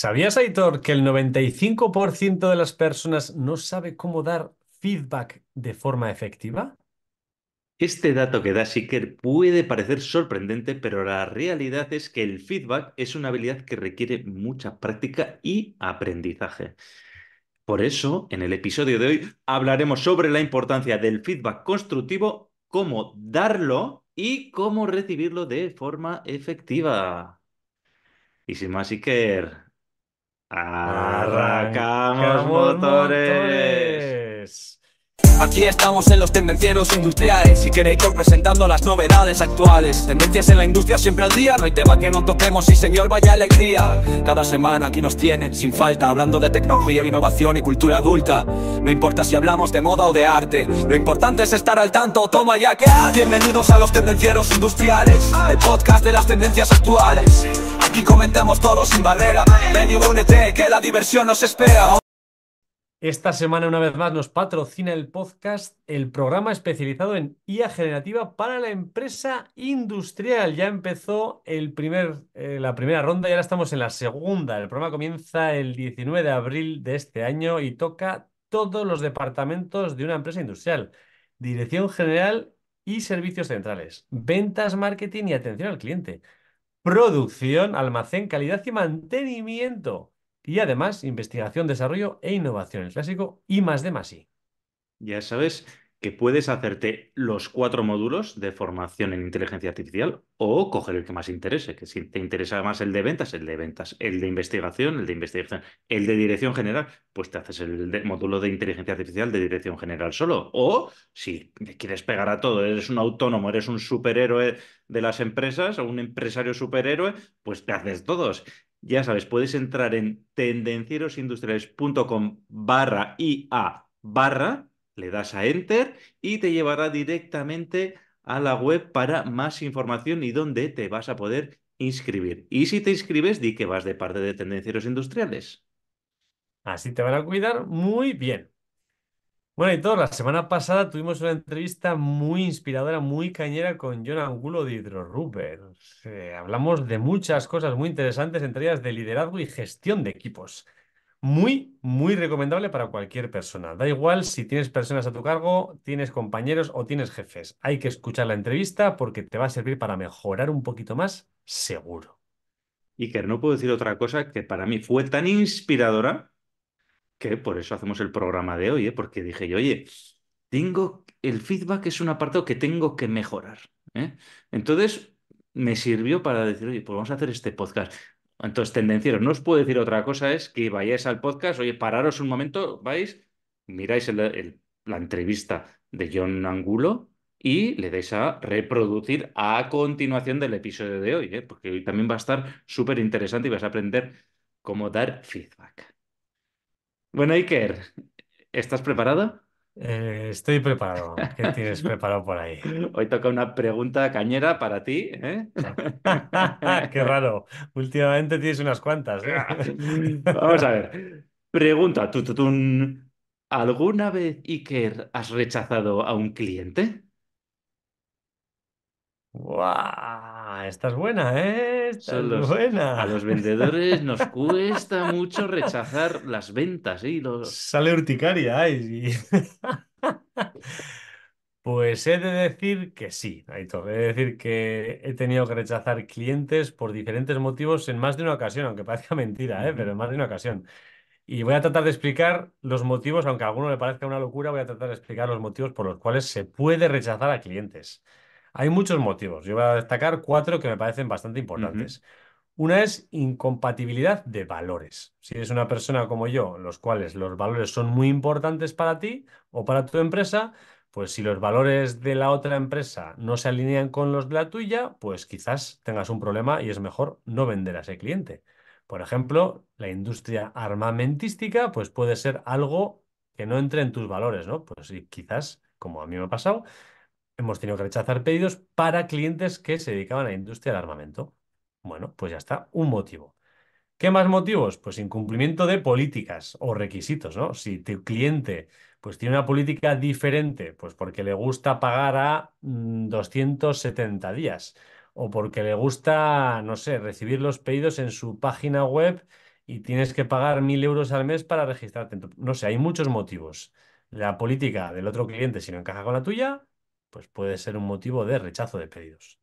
¿Sabías, Aitor, que el 95% de las personas no sabe cómo dar feedback de forma efectiva? Este dato que da Siker puede parecer sorprendente, pero la realidad es que el feedback es una habilidad que requiere mucha práctica y aprendizaje. Por eso, en el episodio de hoy hablaremos sobre la importancia del feedback constructivo, cómo darlo y cómo recibirlo de forma efectiva. Y sin más, Siker. Arrancamos, motores. Aquí estamos en los tendencieros industriales y queréis, presentando las novedades actuales. Tendencias en la industria siempre al día, no hay tema que no toquemos y señor vaya alegría. Cada semana aquí nos tienen sin falta, hablando de tecnología, innovación y cultura adulta. No importa si hablamos de moda o de arte, lo importante es estar al tanto, toma ya que... Bienvenidos a los tendencieros industriales, el podcast de las tendencias actuales. Aquí comentamos todo sin barrera, ven y que la diversión nos espera. Esta semana, una vez más, nos patrocina el podcast, el programa especializado en IA generativa para la empresa industrial. Ya empezó el primer, eh, la primera ronda y ahora estamos en la segunda. El programa comienza el 19 de abril de este año y toca todos los departamentos de una empresa industrial. Dirección general y servicios centrales. Ventas, marketing y atención al cliente. Producción, almacén, calidad y mantenimiento y además investigación, desarrollo e innovación, el clásico y más de más Ya sabes que puedes hacerte los cuatro módulos de formación en inteligencia artificial o coger el que más interese, que si te interesa más el de ventas, el de ventas, el de investigación, el de investigación, el de dirección general, pues te haces el módulo de inteligencia artificial de dirección general solo. O si quieres pegar a todo, eres un autónomo, eres un superhéroe de las empresas o un empresario superhéroe, pues te haces todos. Ya sabes, puedes entrar en tendencierosindustriales.com barra IA barra, le das a Enter y te llevará directamente a la web para más información y donde te vas a poder inscribir. Y si te inscribes, di que vas de parte de Tendencieros Industriales. Así te van a cuidar muy bien. Bueno, y todo, la semana pasada tuvimos una entrevista muy inspiradora, muy cañera con John Angulo de Hidroruper. hablamos de muchas cosas muy interesantes, entre ellas de liderazgo y gestión de equipos. Muy, muy recomendable para cualquier persona. Da igual si tienes personas a tu cargo, tienes compañeros o tienes jefes. Hay que escuchar la entrevista porque te va a servir para mejorar un poquito más, seguro. Iker, no puedo decir otra cosa que para mí fue tan inspiradora que por eso hacemos el programa de hoy, ¿eh? porque dije yo, oye, tengo, el feedback es un apartado que tengo que mejorar. ¿eh? Entonces me sirvió para decir, oye, pues vamos a hacer este podcast. Entonces, tendencieros, no os puedo decir otra cosa, es que vayáis al podcast, oye, pararos un momento, vais, miráis la entrevista de John Angulo y le dais a reproducir a continuación del episodio de hoy, ¿eh? porque hoy también va a estar súper interesante y vas a aprender cómo dar feedback. Bueno, Iker, ¿estás preparado? Eh, estoy preparado. ¿Qué tienes preparado por ahí? Hoy toca una pregunta cañera para ti. ¿eh? Qué raro. Últimamente tienes unas cuantas. ¿eh? Vamos a ver. Pregunta. ¿Alguna vez, Iker, has rechazado a un cliente? ¡Wow! Ah, esta es buena, ¿eh? Son A los vendedores nos cuesta mucho rechazar las ventas. ¿eh? Los... Sale urticaria. pues he de decir que sí, He decir que he tenido que rechazar clientes por diferentes motivos en más de una ocasión, aunque parezca mentira, ¿eh? pero en más de una ocasión. Y voy a tratar de explicar los motivos, aunque a alguno le parezca una locura, voy a tratar de explicar los motivos por los cuales se puede rechazar a clientes. Hay muchos motivos. Yo voy a destacar cuatro que me parecen bastante importantes. Una es incompatibilidad de valores. Si eres una persona como yo, los cuales los valores son muy importantes para ti o para tu empresa, pues si los valores de la otra empresa no se alinean con los de la tuya, pues quizás tengas un problema y es mejor no vender a ese cliente. Por ejemplo, la industria armamentística, pues puede ser algo que no entre en tus valores, ¿no? Pues quizás, como a mí me ha pasado, hemos tenido que rechazar pedidos para clientes que se dedicaban a la industria del armamento. Bueno, pues ya está, un motivo. ¿Qué más motivos? Pues incumplimiento de políticas o requisitos, ¿no? Si tu cliente pues tiene una política diferente, pues porque le gusta pagar a 270 mm, días o porque le gusta, no sé, recibir los pedidos en su página web y tienes que pagar mil euros al mes para registrarte. No sé, hay muchos motivos. La política del otro cliente si no encaja con la tuya pues puede ser un motivo de rechazo de pedidos.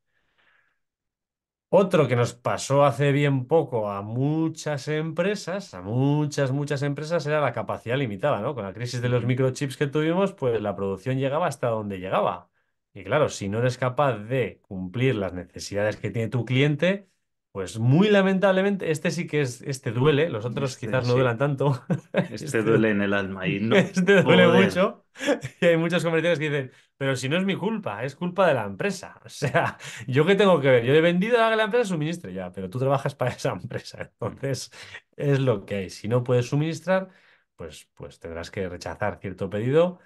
Otro que nos pasó hace bien poco a muchas empresas, a muchas, muchas empresas, era la capacidad limitada, ¿no? Con la crisis de los microchips que tuvimos, pues la producción llegaba hasta donde llegaba. Y claro, si no eres capaz de cumplir las necesidades que tiene tu cliente, pues muy lamentablemente, este sí que es, este duele, los otros este quizás no duelen duelan tanto. Este, este, duele en el alma y no. Este duele mucho. Y hay muchos comerciantes que dicen, pero si no es mi culpa, es culpa de la empresa. O sea, ¿yo qué tengo que ver? Yo he vendido a la empresa suministre ya, pero tú trabajas para esa empresa. Entonces, es lo que hay. Si no puedes suministrar, pues, pues tendrás que rechazar cierto pedido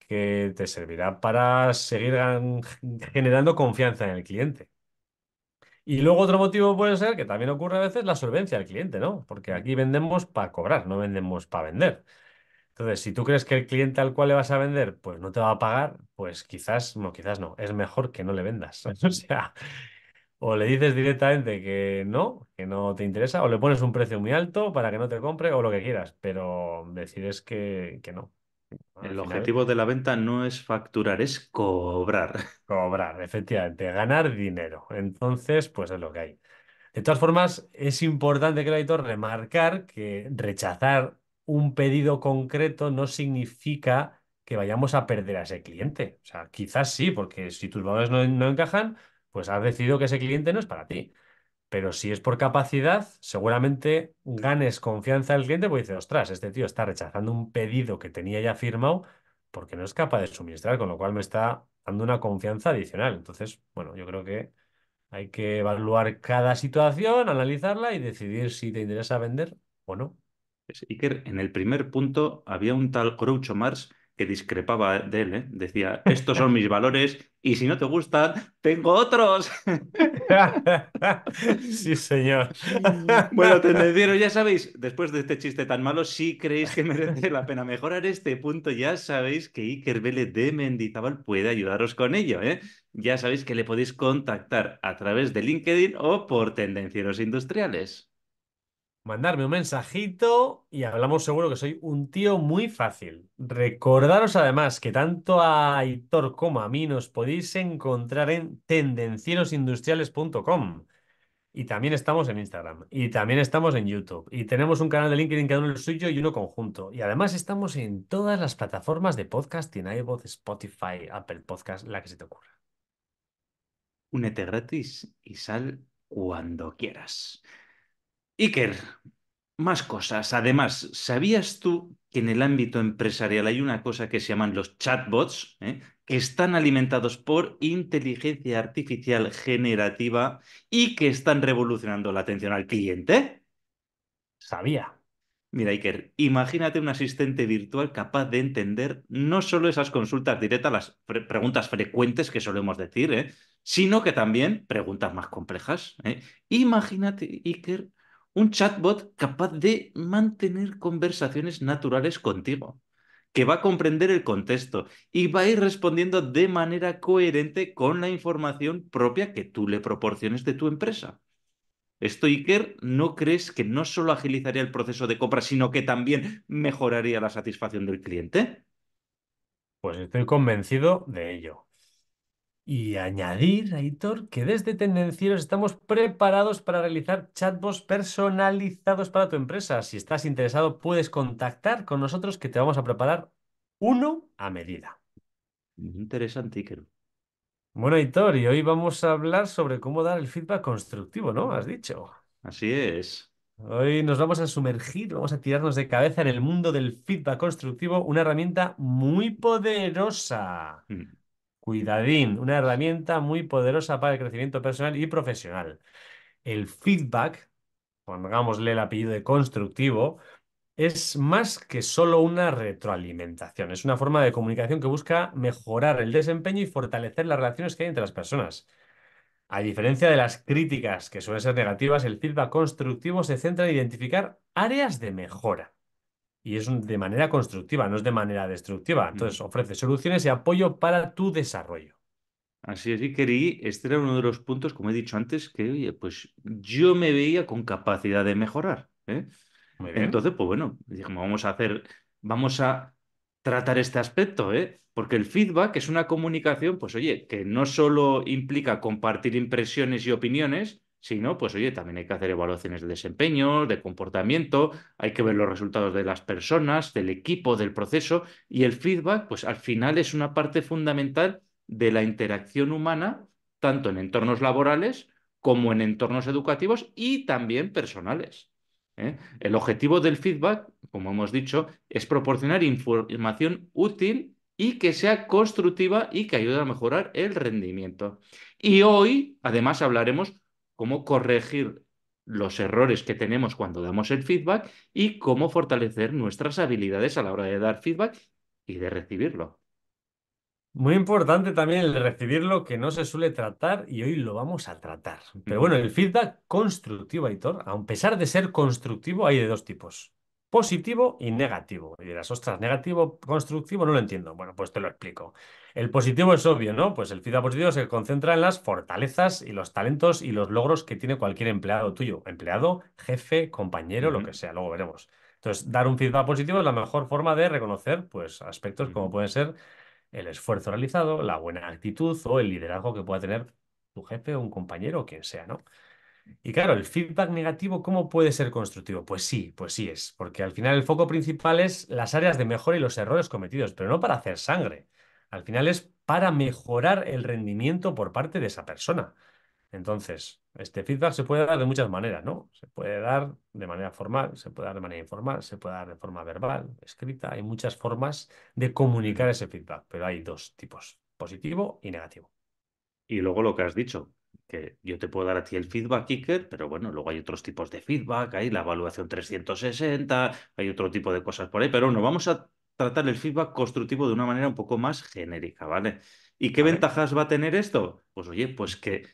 que te servirá para seguir generando confianza en el cliente. Y luego otro motivo puede ser, que también ocurre a veces, la solvencia del cliente, ¿no? Porque aquí vendemos para cobrar, no vendemos para vender. Entonces, si tú crees que el cliente al cual le vas a vender, pues no te va a pagar, pues quizás, no, quizás no, es mejor que no le vendas. o sea, o le dices directamente que no, que no te interesa, o le pones un precio muy alto para que no te compre, o lo que quieras, pero decides que no el objetivo de la venta no es facturar, es cobrar. Cobrar, efectivamente, ganar dinero. Entonces, pues es lo que hay. De todas formas, es importante, crédito, remarcar que rechazar un pedido concreto no significa que vayamos a perder a ese cliente. O sea, quizás sí, porque si tus valores no, no encajan, pues has decidido que ese cliente no es para ti. Pero si es por capacidad, seguramente ganes confianza del cliente porque dices, ostras, este tío está rechazando un pedido que tenía ya firmado porque no es capaz de suministrar, con lo cual me está dando una confianza adicional. Entonces, bueno, yo creo que hay que evaluar cada situación, analizarla y decidir si te interesa vender o no. Pues, Iker, en el primer punto había un tal Groucho Mars que discrepaba de él, ¿eh? decía, estos son mis valores y si no te gustan, tengo otros. sí, señor. bueno, tendenciero, ya sabéis, después de este chiste tan malo, si creéis que merece la pena mejorar este punto, ya sabéis que Iker Vélez de Mendizábal puede ayudaros con ello. ¿eh? Ya sabéis que le podéis contactar a través de LinkedIn o por Tendencieros Industriales mandarme un mensajito y hablamos seguro que soy un tío muy fácil. Recordaros además que tanto a Hitor como a mí nos podéis encontrar en tendencierosindustriales.com. Y también estamos en Instagram. Y también estamos en YouTube. Y tenemos un canal de LinkedIn, cada uno el suyo y uno conjunto. Y además estamos en todas las plataformas de podcast, en iVoox, Spotify, Apple Podcast, la que se te ocurra. Únete gratis y sal cuando quieras. Iker, más cosas. Además, ¿sabías tú que en el ámbito empresarial hay una cosa que se llaman los chatbots, eh? que están alimentados por inteligencia artificial generativa y que están revolucionando la atención al cliente? Sabía. Mira, Iker, imagínate un asistente virtual capaz de entender no solo esas consultas directas, las preguntas frecuentes que solemos decir, eh, sino que también preguntas más complejas. Eh. Imagínate, Iker, un chatbot capaz de mantener conversaciones naturales contigo, que va a comprender el contexto y va a ir respondiendo de manera coherente con la información propia que tú le proporciones de tu empresa. ¿Esto, Iker, no crees que no solo agilizaría el proceso de compra, sino que también mejoraría la satisfacción del cliente? Pues estoy convencido de ello. Y añadir, Aitor, que desde Tendencieros estamos preparados para realizar chatbots personalizados para tu empresa. Si estás interesado, puedes contactar con nosotros que te vamos a preparar uno a medida. Interesante, Iker. Bueno, Aitor, y hoy vamos a hablar sobre cómo dar el feedback constructivo, ¿no? Has dicho. Así es. Hoy nos vamos a sumergir, vamos a tirarnos de cabeza en el mundo del feedback constructivo, una herramienta muy poderosa. Mm. Cuidadín, una herramienta muy poderosa para el crecimiento personal y profesional. El feedback, pongámosle el apellido de constructivo, es más que solo una retroalimentación, es una forma de comunicación que busca mejorar el desempeño y fortalecer las relaciones que hay entre las personas. A diferencia de las críticas que suelen ser negativas, el feedback constructivo se centra en identificar áreas de mejora y es de manera constructiva, no es de manera destructiva. Entonces, ofrece soluciones y apoyo para tu desarrollo. Así es, Iker, este era uno de los puntos, como he dicho antes, que oye, pues yo me veía con capacidad de mejorar. ¿eh? Entonces, pues bueno, dijimos, vamos a hacer, vamos a tratar este aspecto, ¿eh? porque el feedback es una comunicación, pues oye, que no solo implica compartir impresiones y opiniones, si no, pues oye, también hay que hacer evaluaciones de desempeño, de comportamiento, hay que ver los resultados de las personas, del equipo, del proceso y el feedback, pues al final es una parte fundamental de la interacción humana, tanto en entornos laborales como en entornos educativos y también personales. ¿eh? El objetivo del feedback, como hemos dicho, es proporcionar información útil y que sea constructiva y que ayude a mejorar el rendimiento. Y hoy, además, hablaremos cómo corregir los errores que tenemos cuando damos el feedback y cómo fortalecer nuestras habilidades a la hora de dar feedback y de recibirlo. Muy importante también el recibir lo que no se suele tratar y hoy lo vamos a tratar. Pero bueno, el feedback constructivo, Aitor, a pesar de ser constructivo, hay de dos tipos positivo y negativo. Y dirás, ostras, negativo, constructivo, no lo entiendo. Bueno, pues te lo explico. El positivo es obvio, ¿no? Pues el feedback positivo se concentra en las fortalezas y los talentos y los logros que tiene cualquier empleado tuyo, empleado, jefe, compañero, lo que sea, luego veremos. Entonces, dar un feedback positivo es la mejor forma de reconocer pues, aspectos como pueden ser el esfuerzo realizado, la buena actitud o el liderazgo que pueda tener tu jefe o un compañero o quien sea, ¿no? Y claro, el feedback negativo, ¿cómo puede ser constructivo? Pues sí, pues sí es, porque al final el foco principal es las áreas de mejora y los errores cometidos, pero no para hacer sangre. Al final es para mejorar el rendimiento por parte de esa persona. Entonces, este feedback se puede dar de muchas maneras, ¿no? Se puede dar de manera formal, se puede dar de manera informal, se puede dar de forma verbal, escrita. Hay muchas formas de comunicar ese feedback, pero hay dos tipos, positivo y negativo. Y luego lo que has dicho, que yo te puedo dar a ti el feedback, Kicker, pero bueno, luego hay otros tipos de feedback, hay la evaluación 360, hay otro tipo de cosas por ahí, pero bueno, vamos a tratar el feedback constructivo de una manera un poco más genérica, ¿vale? ¿Y qué ventajas va a tener esto? Pues oye, pues que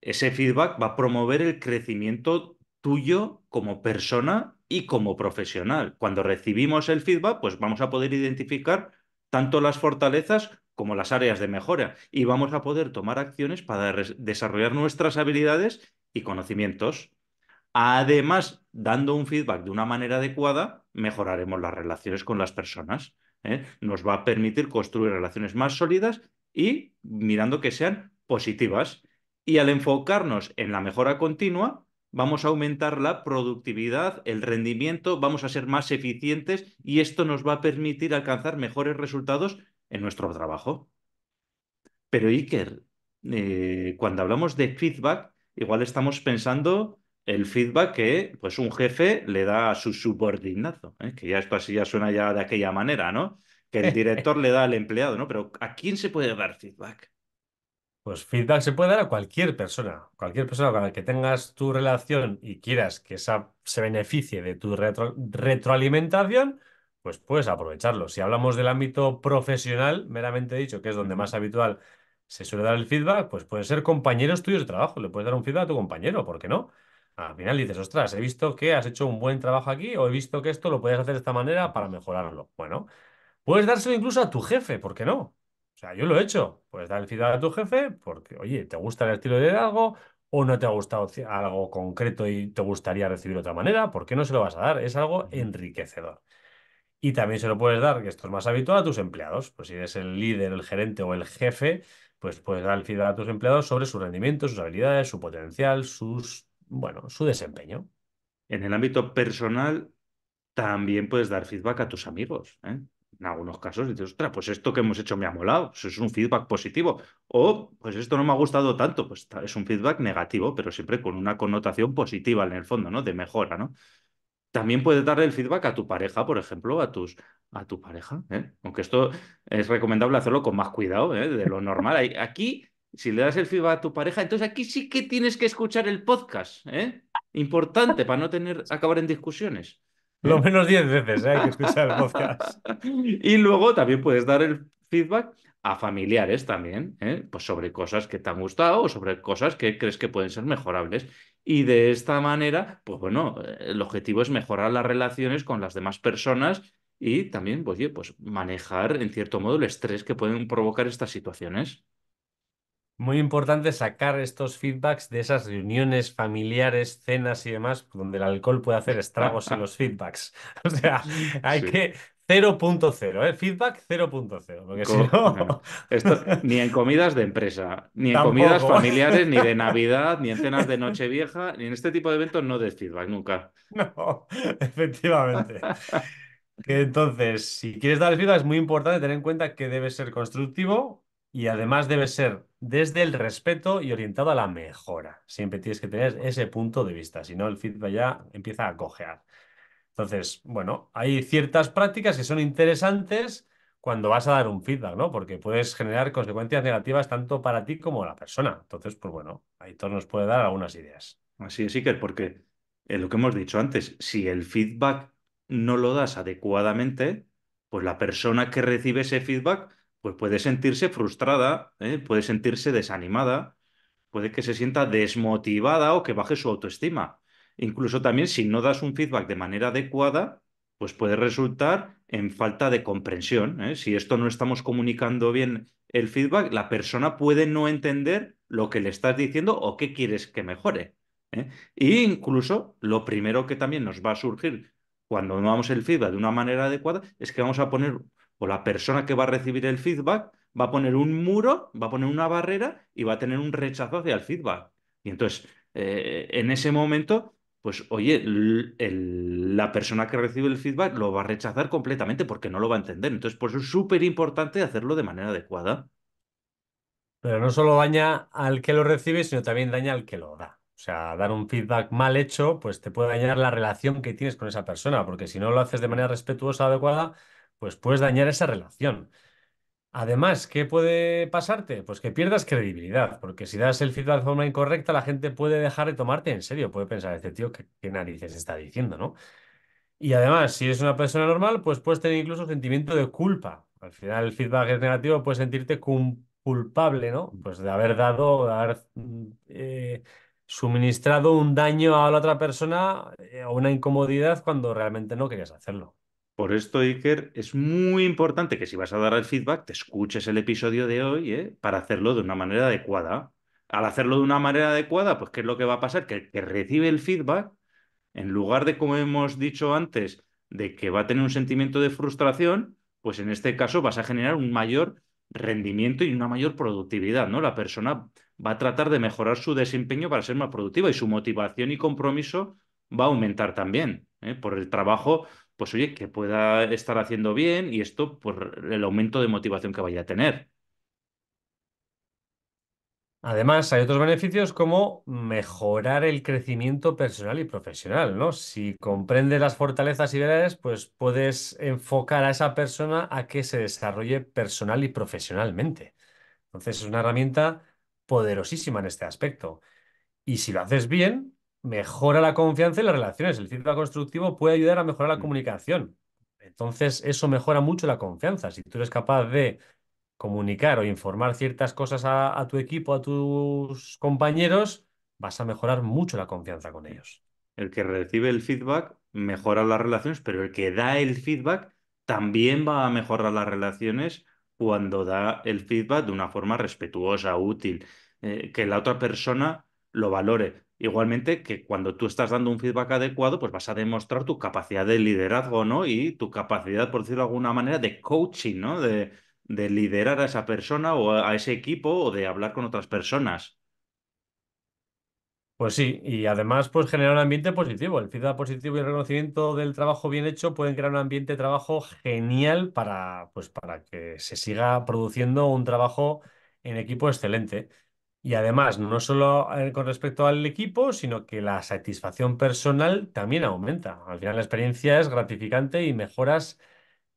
ese feedback va a promover el crecimiento tuyo como persona y como profesional. Cuando recibimos el feedback, pues vamos a poder identificar tanto las fortalezas como las áreas de mejora y vamos a poder tomar acciones para desarrollar nuestras habilidades y conocimientos. Además, dando un feedback de una manera adecuada, mejoraremos las relaciones con las personas. ¿eh? Nos va a permitir construir relaciones más sólidas y mirando que sean positivas. Y al enfocarnos en la mejora continua, vamos a aumentar la productividad, el rendimiento, vamos a ser más eficientes y esto nos va a permitir alcanzar mejores resultados en nuestro trabajo. Pero Iker, eh, cuando hablamos de feedback, igual estamos pensando el feedback que pues, un jefe le da a su subordinado, ¿eh? que ya esto así ya suena ya de aquella manera, ¿no? Que el director le da al empleado, ¿no? Pero ¿a quién se puede dar feedback? Pues feedback se puede dar a cualquier persona, cualquier persona con la que tengas tu relación y quieras que esa se beneficie de tu retroalimentación, pues puedes aprovecharlo. Si hablamos del ámbito profesional, meramente dicho, que es donde más habitual se suele dar el feedback, pues pueden ser compañeros tuyos de trabajo. Le puedes dar un feedback a tu compañero, ¿por qué no? Al final dices, ostras, he visto que has hecho un buen trabajo aquí o he visto que esto lo puedes hacer de esta manera para mejorarlo. Bueno, puedes dárselo incluso a tu jefe, ¿por qué no? O sea, yo lo he hecho. Puedes dar el feedback a tu jefe porque, oye, te gusta el estilo de algo o no te ha gustado algo concreto y te gustaría recibir de otra manera, ¿por qué no se lo vas a dar? Es algo enriquecedor. Y también se lo puedes dar, que esto es más habitual, a tus empleados. Pues si eres el líder, el gerente o el jefe, pues puedes dar el feedback a tus empleados sobre su rendimiento, sus habilidades, su potencial, sus, bueno, su desempeño. En el ámbito personal, también puedes dar feedback a tus amigos. ¿eh? en algunos casos dices, ostras, pues esto que hemos hecho me ha molado, pues es un feedback positivo. O, pues esto no me ha gustado tanto, pues es un feedback negativo, pero siempre con una connotación positiva en el fondo, ¿no? De mejora, ¿no? También puedes darle el feedback a tu pareja, por ejemplo, a tus a tu pareja, ¿eh? aunque esto es recomendable hacerlo con más cuidado ¿eh? de lo normal. Aquí, si le das el feedback a tu pareja, entonces aquí sí que tienes que escuchar el podcast, ¿eh? importante para no tener acabar en discusiones. Lo menos 10 veces hay que escuchar el podcast. y luego también puedes dar el feedback a familiares también, pues sobre cosas que te han gustado o sobre cosas que crees que pueden ser mejorables. Y de esta manera, pues bueno, eh, el objetivo es mejorar las relaciones con las demás personas y también, pues, oye, pues manejar en cierto modo el estrés que pueden provocar estas situaciones. Muy importante sacar estos feedbacks de esas reuniones familiares, cenas y demás, donde el alcohol puede hacer estragos en los feedbacks. O sea, hay que 0.0, ¿eh? Feedback 0.0. Porque si no... ni en comidas de empresa, ni en comidas familiares, ni de Navidad, ni en cenas de Nochevieja, ni en este tipo de eventos no des feedback nunca. No, efectivamente. Entonces, si quieres dar feedback, es muy importante tener en cuenta que debe ser constructivo y además debe ser desde el respeto y orientado a la mejora. Siempre tienes que tener ese punto de vista, si no, el feedback ya empieza a cojear. Entonces, bueno, hay ciertas prácticas que son interesantes cuando vas a dar un feedback, ¿no? Porque puedes generar consecuencias negativas tanto para ti como la persona. Entonces, pues bueno, ahí todo nos puede dar algunas ideas. Así es, Iker, porque es eh, lo que hemos dicho antes, si el feedback no lo das adecuadamente, pues la persona que recibe ese feedback pues puede sentirse frustrada, ¿eh? puede sentirse desanimada, puede que se sienta desmotivada o que baje su autoestima. Incluso también si no das un feedback de manera adecuada, pues puede resultar en falta de comprensión. ¿eh? Si esto no estamos comunicando bien el feedback, la persona puede no entender lo que le estás diciendo o qué quieres que mejore. ¿eh? E incluso lo primero que también nos va a surgir cuando no damos el feedback de una manera adecuada es que vamos a poner, o la persona que va a recibir el feedback va a poner un muro, va a poner una barrera y va a tener un rechazo hacia el feedback. Y entonces, eh, en ese momento, pues oye, la persona que recibe el feedback lo va a rechazar completamente porque no lo va a entender. Entonces, por eso es súper importante hacerlo de manera adecuada. Pero no solo daña al que lo recibe, sino también daña al que lo da. O sea, dar un feedback mal hecho, pues te puede dañar la relación que tienes con esa persona, porque si no lo haces de manera respetuosa, adecuada, pues puedes dañar esa relación. Además, ¿qué puede pasarte? Pues que pierdas credibilidad, porque si das el feedback de forma incorrecta, la gente puede dejar de tomarte en serio, puede pensar, este tío, ¿qué, narices está diciendo, no? Y además, si eres una persona normal, pues puedes tener incluso sentimiento de culpa. Al final, el feedback es negativo, puedes sentirte culpable, ¿no? Pues de haber dado, de haber mm, eh, suministrado un daño a la otra persona o eh, una incomodidad cuando realmente no querías hacerlo. Por esto, Iker, es muy importante que si vas a dar el feedback, te escuches el episodio de hoy ¿eh? para hacerlo de una manera adecuada. Al hacerlo de una manera adecuada, pues ¿qué es lo que va a pasar? Que el que recibe el feedback, en lugar de, como hemos dicho antes, de que va a tener un sentimiento de frustración, pues en este caso vas a generar un mayor rendimiento y una mayor productividad, ¿no? La persona va a tratar de mejorar su desempeño para ser más productiva y su motivación y compromiso va a aumentar también ¿eh? por el trabajo pues oye, que pueda estar haciendo bien y esto por pues, el aumento de motivación que vaya a tener. Además, hay otros beneficios como mejorar el crecimiento personal y profesional, ¿no? Si comprendes las fortalezas y verdades, pues puedes enfocar a esa persona a que se desarrolle personal y profesionalmente. Entonces, es una herramienta poderosísima en este aspecto. Y si lo haces bien, mejora la confianza y las relaciones. El feedback constructivo puede ayudar a mejorar la mm. comunicación. Entonces, eso mejora mucho la confianza. Si tú eres capaz de comunicar o informar ciertas cosas a, tu equipo, a tus compañeros, vas a mejorar mucho la confianza con ellos. El que recibe el feedback mejora las relaciones, pero el que da el feedback también va a mejorar las relaciones cuando da el feedback de una forma respetuosa, útil, eh, que la otra persona lo valore. Igualmente que cuando tú estás dando un feedback adecuado, pues vas a demostrar tu capacidad de liderazgo, ¿no? Y tu capacidad, por decirlo de alguna manera, de coaching, ¿no? De, liderar a esa persona o a ese equipo o de hablar con otras personas. Pues sí, y además pues generar un ambiente positivo. El feedback positivo y el reconocimiento del trabajo bien hecho pueden crear un ambiente de trabajo genial para, pues, para que se siga produciendo un trabajo en equipo excelente. Y además, no solo eh, con respecto al equipo, sino que la satisfacción personal también aumenta. Al final la experiencia es gratificante y mejoras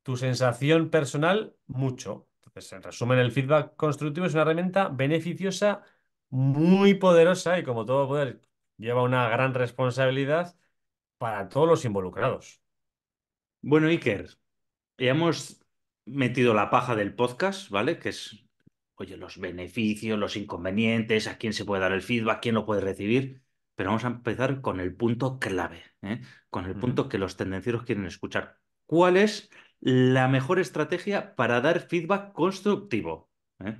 tu sensación personal mucho. Entonces, en resumen, el feedback constructivo es una herramienta beneficiosa, muy poderosa y como todo poder lleva una gran responsabilidad para todos los involucrados. Bueno, Iker, ya hemos metido la paja del podcast, ¿vale? Que es oye, los beneficios, los inconvenientes, a quién se puede dar el feedback, quién lo puede recibir, pero vamos a empezar con el punto clave, ¿eh? con el punto que los tendencieros quieren escuchar. ¿Cuál es la mejor estrategia para dar feedback constructivo? ¿eh?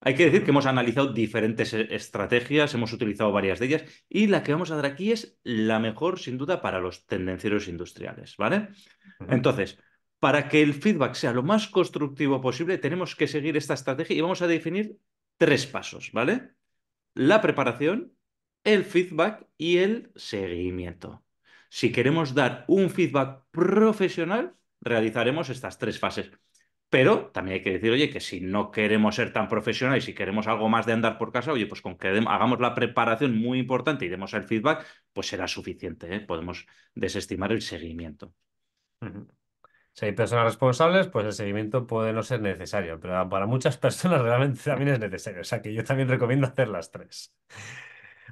Hay que decir que hemos analizado diferentes eh, estrategias, hemos utilizado varias de ellas y la que vamos a dar aquí es la mejor, sin duda, para los tendencieros industriales, ¿vale? Entonces, para que el feedback sea lo más constructivo posible, tenemos que seguir esta estrategia y vamos a definir tres pasos, ¿vale? La preparación, el feedback y el seguimiento. Si queremos dar un feedback profesional, realizaremos estas tres fases. Pero también hay que decir, oye, que si no queremos ser tan profesionales y si queremos algo más de andar por casa, oye, pues con que hagamos la preparación muy importante y demos el feedback, pues será suficiente. ¿eh? Podemos desestimar el seguimiento. Si hay personas responsables, pues el seguimiento puede no ser necesario, pero para muchas personas realmente también es necesario. O sea que yo también recomiendo hacer las tres.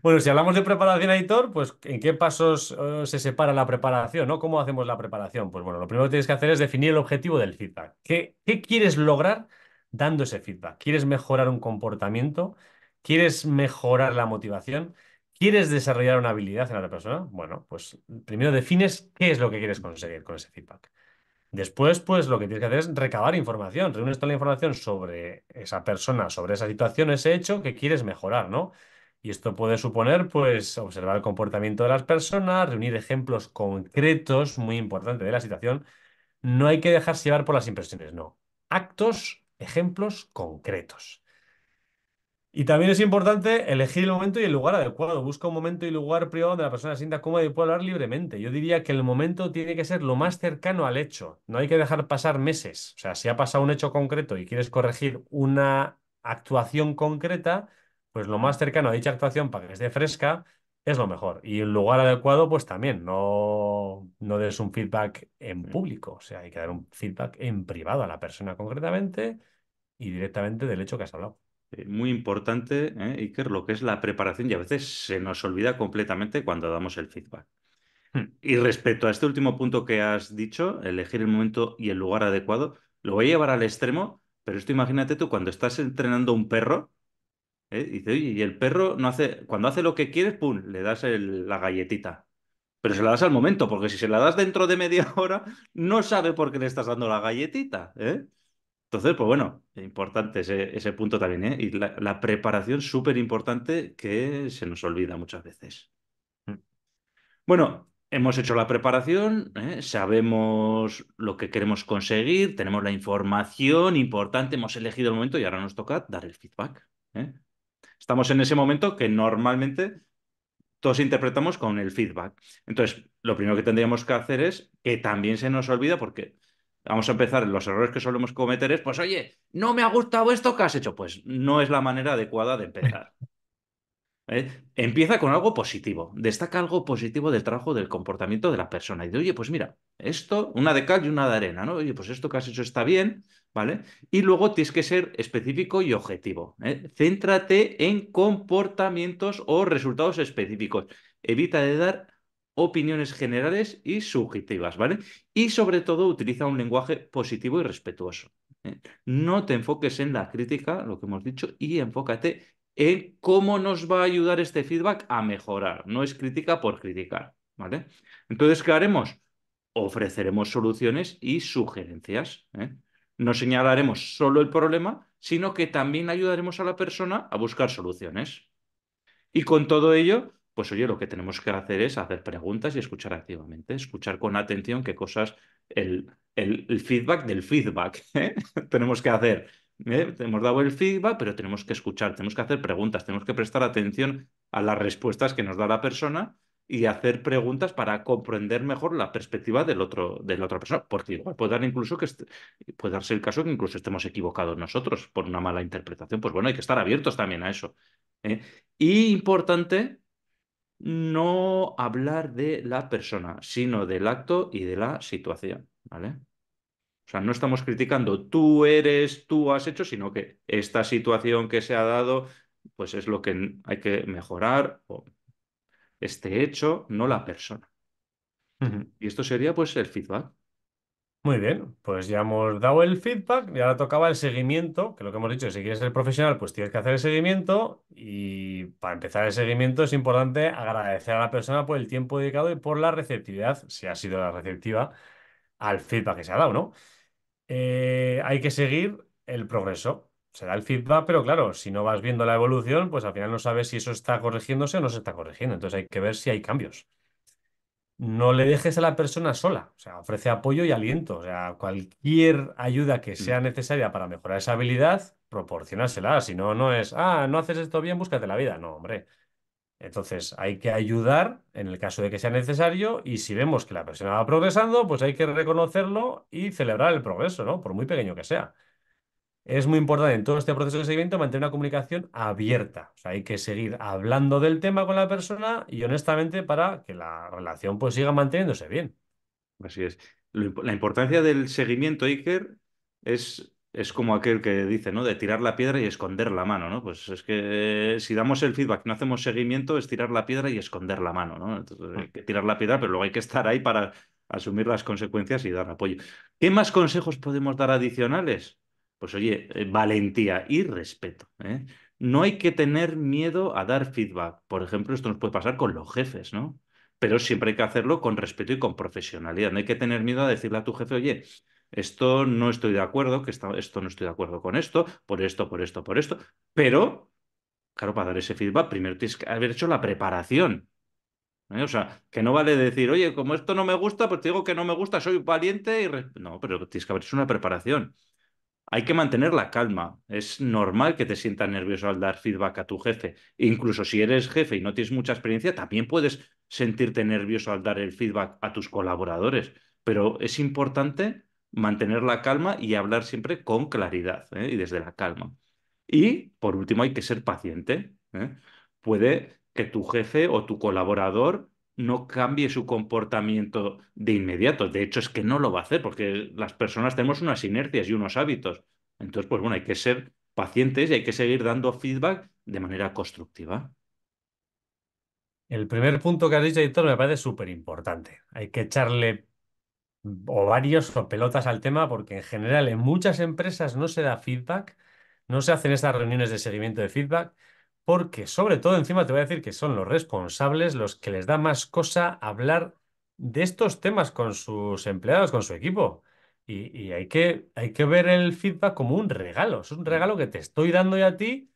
Bueno, si hablamos de preparación editor, pues ¿en qué pasos eh, se separa la preparación? ¿no? ¿Cómo hacemos la preparación? Pues bueno, lo primero que tienes que hacer es definir el objetivo del feedback. ¿Qué, qué quieres lograr dando ese feedback? ¿Quieres mejorar un comportamiento? ¿Quieres mejorar la motivación? ¿Quieres desarrollar una habilidad en la otra persona? Bueno, pues primero defines qué es lo que quieres conseguir con ese feedback. Después, pues lo que tienes que hacer es recabar información, reunir toda la información sobre esa persona, sobre esa situación, ese hecho que quieres mejorar, ¿no? Y esto puede suponer, pues, observar el comportamiento de las personas, reunir ejemplos concretos, muy importante, de la situación. No hay que dejarse llevar por las impresiones, no. Actos, ejemplos concretos. Y también es importante elegir el momento y el lugar adecuado. Busca un momento y lugar privado donde la persona sienta cómoda y pueda hablar libremente. Yo diría que el momento tiene que ser lo más cercano al hecho. No hay que dejar pasar meses. O sea, si ha pasado un hecho concreto y quieres corregir una actuación concreta, pues lo más cercano a dicha actuación para que esté fresca es lo mejor. Y el lugar adecuado, pues también. No, no des un feedback en mm. público. O sea, hay que dar un feedback en privado a la persona concretamente y directamente del hecho que has hablado. Eh, muy importante, ¿eh, Iker, lo que es la preparación y a veces se nos olvida completamente cuando damos el feedback. Hmm. Y respecto a este último punto que has dicho, elegir el momento y el lugar adecuado, lo voy a llevar al extremo, pero esto imagínate tú cuando estás entrenando a un perro, ¿eh? y el perro no hace, cuando hace lo que quieres, pum, le das la galletita. Pero se la das al momento, porque si se la das dentro de media hora, no sabe por qué le estás dando la galletita. ¿eh? Entonces, pues bueno, importante ese, punto también, ¿eh? Y la, preparación súper importante que se nos olvida muchas veces. Mm. Bueno, hemos hecho la preparación, ¿eh? sabemos lo que queremos conseguir, tenemos la información importante, hemos elegido el momento y ahora nos toca dar el feedback. ¿eh? Estamos en ese momento que normalmente todos interpretamos con el feedback. Entonces, lo primero que tendríamos que hacer es que también se nos olvida porque vamos a empezar, los errores que solemos cometer es, pues oye, no me ha gustado esto que has hecho, pues no es la manera adecuada de empezar. ¿Eh? Empieza con algo positivo, destaca algo positivo del trabajo, del comportamiento de la persona y de, oye, pues mira, esto, una de cal y una de arena, ¿no? Oye, pues esto que has hecho está bien, ¿vale? Y luego tienes que ser específico y objetivo. ¿eh? Céntrate en comportamientos o resultados específicos. Evita de dar opiniones generales y subjetivas, ¿vale? Y sobre todo utiliza un lenguaje positivo y respetuoso. ¿eh? No te enfoques en la crítica, lo que hemos dicho, y enfócate en cómo nos va a ayudar este feedback a mejorar. No es crítica por criticar, ¿vale? Entonces, ¿qué haremos? Ofreceremos soluciones y sugerencias. ¿eh? No señalaremos solo el problema, sino que también ayudaremos a la persona a buscar soluciones. Y con todo ello, pues oye, lo que tenemos que hacer es hacer preguntas y escuchar activamente, escuchar con atención qué cosas, el, el, feedback del feedback ¿eh? tenemos que hacer. ¿eh? Hemos dado el feedback, pero tenemos que escuchar, tenemos que hacer preguntas, tenemos que prestar atención a las respuestas que nos da la persona y hacer preguntas para comprender mejor la perspectiva del otro, de la otra persona, porque igual puede dar incluso que puede darse el caso que incluso estemos equivocados nosotros por una mala interpretación. Pues bueno, hay que estar abiertos también a eso. ¿eh? Y importante, no hablar de la persona, sino del acto y de la situación, ¿vale? O sea, no estamos criticando tú eres, tú has hecho, sino que esta situación que se ha dado, pues es lo que hay que mejorar, o este hecho, no la persona. Y esto sería pues el feedback. Muy bien, pues ya hemos dado el feedback y ahora tocaba el seguimiento, que lo que hemos dicho, si quieres ser profesional, pues tienes que hacer el seguimiento y para empezar el seguimiento es importante agradecer a la persona por el tiempo dedicado y por la receptividad, si ha sido la receptiva, al feedback que se ha dado, ¿no? Eh, hay que seguir el progreso, se da el feedback, pero claro, si no vas viendo la evolución, pues al final no sabes si eso está corrigiéndose o no se está corrigiendo, entonces hay que ver si hay cambios no le dejes a la persona sola, o sea, ofrece apoyo y aliento, o sea, cualquier ayuda que mm. sea necesaria para mejorar esa habilidad, proporcionársela, si no, no es, ah, no haces esto bien, búscate la vida, no, hombre. Entonces, hay que ayudar en el caso de que sea necesario y si vemos que la persona va progresando, pues hay que reconocerlo y celebrar el progreso, ¿no? Por muy pequeño que sea es muy importante en todo este proceso de seguimiento mantener una comunicación abierta. O sea, hay que seguir hablando del tema con la persona y honestamente para que la relación pues siga manteniéndose bien. Así es. La importancia del seguimiento, Iker, es, es como aquel que dice, ¿no? De tirar la piedra y esconder la mano, ¿no? Pues es que eh, si damos el feedback, y no hacemos seguimiento, es tirar la piedra y esconder la mano, ¿no? Mm. que tirar la piedra, pero luego hay que estar ahí para asumir las consecuencias y dar apoyo. ¿Qué más consejos podemos dar adicionales? Pues oye, eh, valentía y respeto. ¿eh? No hay que tener miedo a dar feedback. Por ejemplo, esto nos puede pasar con los jefes, ¿no? Pero siempre hay que hacerlo con respeto y con profesionalidad. No hay que tener miedo a decirle a tu jefe, oye, esto no estoy de acuerdo, que esto no estoy de acuerdo con esto, por esto, por esto, por esto. Pero, claro, para dar ese feedback, primero tienes que haber hecho la preparación. ¿eh? O sea, que no vale decir, oye, como esto no me gusta, pues digo que no me gusta, soy valiente y... No, pero tienes que haber hecho una preparación hay que mantener la calma. Es normal que te sientas nervioso al dar feedback a tu jefe. Incluso si eres jefe y no tienes mucha experiencia, también puedes sentirte nervioso al dar el feedback a tus colaboradores. Pero es importante mantener la calma y hablar siempre con claridad ¿eh? y desde la calma. Y por último, hay que ser paciente. ¿eh? Puede que tu jefe o tu colaborador no cambie su comportamiento de inmediato. De hecho, es que no lo va a hacer, porque las personas tenemos unas inercias y unos hábitos. Entonces, pues bueno, hay que ser pacientes y hay que seguir dando feedback de manera constructiva. El primer punto que has dicho, Víctor, me parece súper importante. Hay que echarle varios o pelotas al tema porque en general en muchas empresas no se da feedback, no se hacen estas reuniones de seguimiento de feedback, porque sobre todo encima te voy a decir que son los responsables los que les da más cosa hablar de estos temas con sus empleados, con su equipo. Y, hay, que, hay que ver el feedback como un regalo. Es un mm. regalo que te estoy dando yo a ti.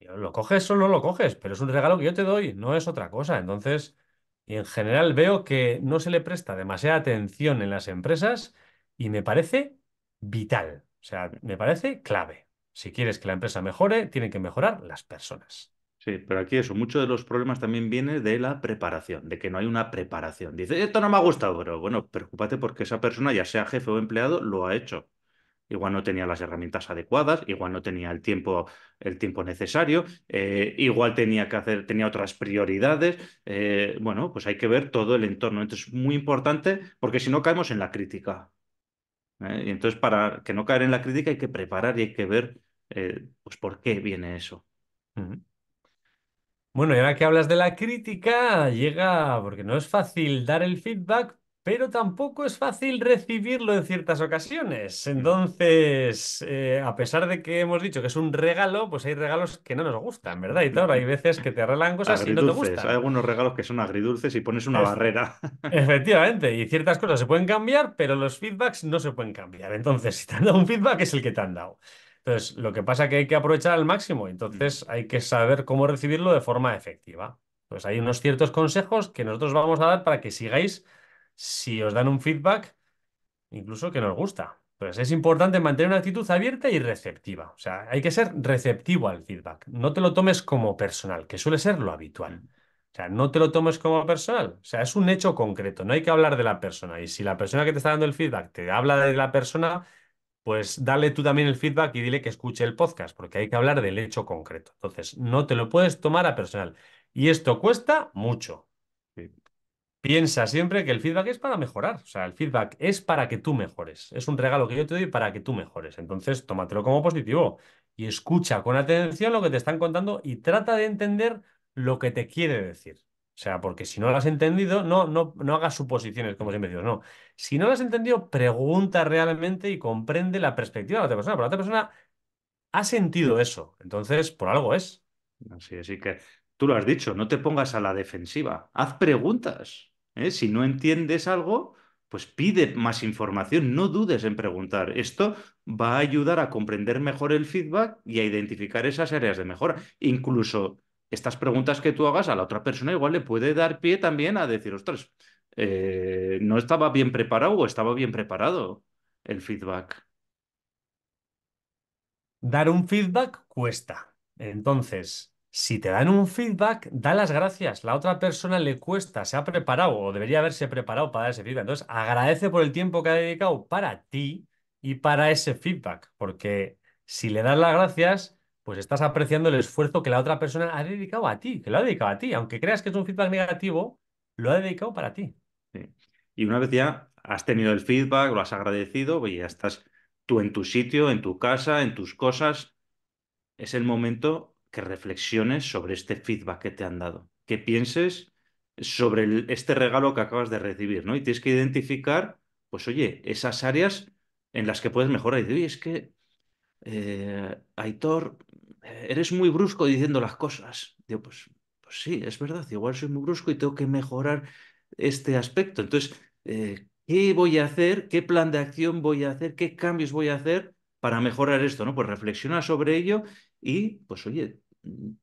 Lo coges o no lo coges, pero es un regalo que yo te doy, no es otra cosa. Entonces, en general veo que no se le presta demasiada atención en las empresas y me parece vital. O sea, me parece clave. Si quieres que la empresa mejore, tienen que mejorar las personas. Sí, pero aquí eso, muchos de los problemas también viene de la preparación, de que no hay una preparación. Dice, esto no me ha gustado, pero bueno, preocúpate porque esa persona, ya sea jefe o empleado, lo ha hecho. Igual no tenía las herramientas adecuadas, igual no tenía el tiempo, el tiempo necesario, eh, igual tenía que hacer, tenía otras prioridades. Eh, bueno, pues hay que ver todo el entorno. Entonces, es muy importante, porque si no caemos en la crítica. ¿eh? Y entonces, para que no caer en la crítica, hay que preparar y hay que ver eh, pues por qué viene eso. Bueno, y ahora que hablas de la crítica, llega, porque no es fácil dar el feedback, pero tampoco es fácil recibirlo en ciertas ocasiones. Entonces, eh, a pesar de que hemos dicho que es un regalo, pues hay regalos que no nos gustan, ¿verdad? Y hay veces que te arreglan cosas y no te gustan. Hay algunos regalos que son agridulces y pones una barrera. Efectivamente, y ciertas cosas se pueden cambiar, pero los feedbacks no se pueden cambiar. Entonces, si te han dado un feedback, es el que te han dado. Entonces, lo que pasa es que hay que aprovechar al máximo, entonces mm. hay que saber cómo recibirlo de forma efectiva. Pues hay unos ciertos consejos que nosotros vamos a dar para que sigáis si os dan un feedback, incluso que nos gusta. Pues es importante mantener una actitud abierta y receptiva. O sea, hay que ser receptivo al feedback. No te lo tomes como personal, que suele ser lo habitual. Mm. O sea, no te lo tomes como personal. O sea, es un hecho concreto. No hay que hablar de la persona. Y si la persona que te está dando el feedback te habla de la persona, pues dale tú también el feedback y dile que escuche el podcast, porque hay que hablar del hecho concreto. Entonces, no te lo puedes tomar a personal. Y esto cuesta mucho. Piensa siempre que el feedback es para mejorar. O sea, el feedback es para que tú mejores. Es un regalo que yo te doy para que tú mejores. Entonces, tómatelo como positivo y escucha con atención lo que te están contando y trata de entender lo que te quiere decir. O sea, porque si no lo has entendido, no, no, hagas suposiciones, como siempre digo, no. Si no lo has entendido, pregunta realmente y comprende la perspectiva de la otra persona, porque la otra persona ha sentido eso. Entonces, por algo es. Así, así que tú lo has dicho, no te pongas a la defensiva, haz preguntas. ¿eh? Si no entiendes algo, pues pide más información, no dudes en preguntar. Esto va a ayudar a comprender mejor el feedback y a identificar esas áreas de mejora. Incluso estas preguntas que tú hagas a la otra persona igual le puede dar pie también a decir, ostras, eh, no estaba bien preparado o estaba bien preparado el feedback. Dar un feedback cuesta. Entonces, si te dan un feedback, da las gracias. La otra persona le cuesta, se ha preparado o debería haberse preparado para dar ese feedback. Entonces, agradece por el tiempo que ha dedicado para ti y para ese feedback, porque si le das las gracias, pues estás apreciando el esfuerzo que la otra persona ha dedicado a ti, que lo ha dedicado a ti. Aunque creas que es un feedback negativo, lo ha dedicado para ti. Y una vez ya has tenido el feedback, lo has agradecido, y pues ya estás tú en tu sitio, en tu casa, en tus cosas. Es el momento que reflexiones sobre este feedback que te han dado, que pienses sobre este regalo que acabas de recibir, ¿no? Y tienes que identificar, pues oye, esas áreas en las que puedes mejorar. Y dices, oye, es que eh, Aitor eres muy brusco diciendo las cosas. Digo, pues, pues sí, es verdad, igual soy muy brusco y tengo que mejorar este aspecto. Entonces, eh, ¿qué voy a hacer? ¿Qué plan de acción voy a hacer? ¿Qué cambios voy a hacer para mejorar esto? ¿no? Pues reflexiona sobre ello y, pues oye,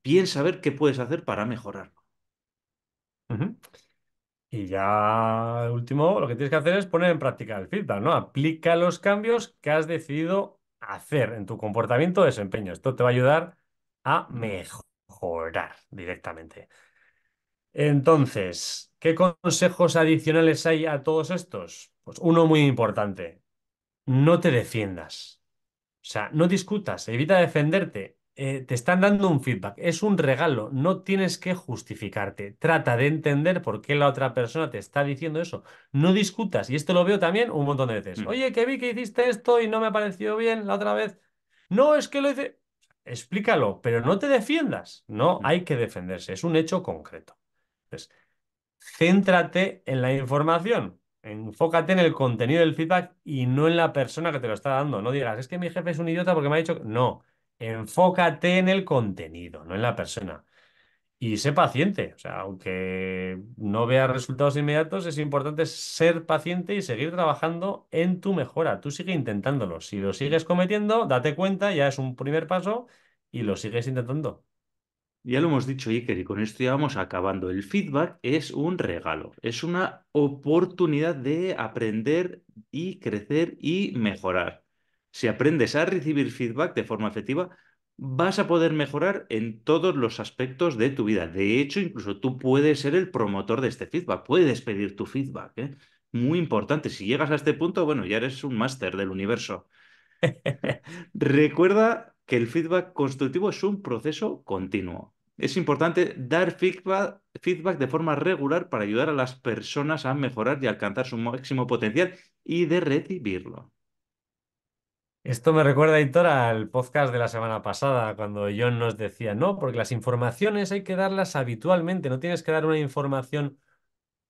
piensa a ver qué puedes hacer para mejorarlo. Y ya último, lo que tienes que hacer es poner en práctica el feedback, ¿no? Aplica los cambios que has decidido hacer en tu comportamiento desempeño. Esto te va a ayudar a mejorar directamente. Entonces, ¿qué consejos adicionales hay a todos estos? Pues uno muy importante, no te defiendas. O sea, no discutas, evita defenderte. Eh, te están dando un feedback, es un regalo, no tienes que justificarte. Trata de entender por qué la otra persona te está diciendo eso. No discutas, y esto lo veo también un montón de veces. Mm. Oye, que vi que hiciste esto y no me ha pareció bien la otra vez. No, es que lo hice. Explícalo, pero no te defiendas. No mm. hay que defenderse, es un hecho concreto. Entonces, céntrate en la información. Enfócate en el contenido del feedback y no en la persona que te lo está dando. No digas, es que mi jefe es un idiota porque me ha dicho. No, Enfócate en el contenido, no en la persona. Y sé paciente, o sea, aunque no veas resultados inmediatos, es importante ser paciente y seguir trabajando en tu mejora. Tú sigue intentándolo. Si lo sigues cometiendo, date cuenta, ya es un primer paso y lo sigues intentando. Ya lo hemos dicho, Iker, y con esto ya vamos acabando. El feedback es un regalo, es una oportunidad de aprender y crecer y mejorar si aprendes a recibir feedback de forma efectiva, vas a poder mejorar en todos los aspectos de tu vida. De hecho, incluso tú puedes ser el promotor de este feedback, puedes pedir tu feedback. ¿eh? Muy importante. Si llegas a este punto, bueno, ya eres un máster del universo. Recuerda que el feedback constructivo es un proceso continuo. Es importante dar feedback, feedback de forma regular para ayudar a las personas a mejorar y alcanzar su máximo potencial y de recibirlo. Esto me recuerda, Hitor, al podcast de la semana pasada, cuando John nos decía, no, porque las informaciones hay que darlas habitualmente, no tienes que dar una información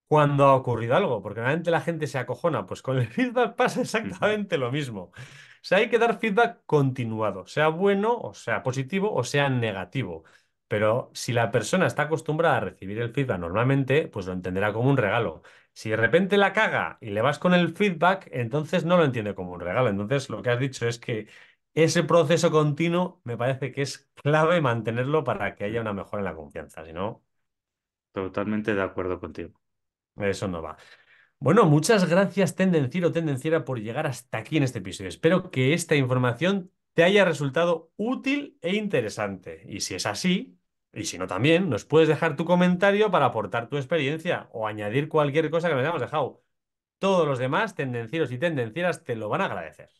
cuando ha ocurrido algo, porque realmente la gente se acojona. Pues con el feedback pasa exactamente lo mismo. O sea, hay que dar feedback continuado, sea bueno, o sea positivo, o sea negativo. Pero si la persona está acostumbrada a recibir el feedback normalmente, pues lo entenderá como un regalo. Si de repente la caga y le vas con el feedback, entonces no lo entiende como un regalo. Entonces lo que has dicho es que ese proceso continuo me parece que es clave mantenerlo para que haya una mejora en la confianza. Si no. Totalmente de acuerdo contigo. Eso no va. Bueno, muchas gracias, tendenciero, tendenciera, por llegar hasta aquí en este episodio. Espero que esta información te haya resultado útil e interesante. Y si es así, y si no, también nos puedes dejar tu comentario para aportar tu experiencia o añadir cualquier cosa que nos hayamos dejado. Todos los demás, tendencieros y tendencieras, te lo van a agradecer.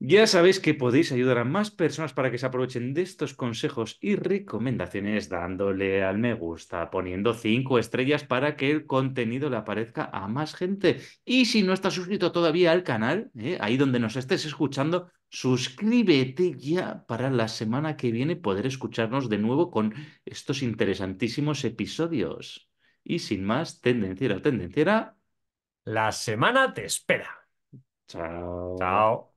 Ya sabéis que podéis ayudar a más personas para que se aprovechen de estos consejos y recomendaciones dándole al me gusta, poniendo cinco estrellas para que el contenido le aparezca a más gente. Y si no estás suscrito todavía al canal, eh, ahí donde nos estés escuchando, Suscríbete ya para la semana que viene poder escucharnos de nuevo con estos interesantísimos episodios. Y sin más, tendenciera, tendenciera. La semana te espera. Chao. Chao.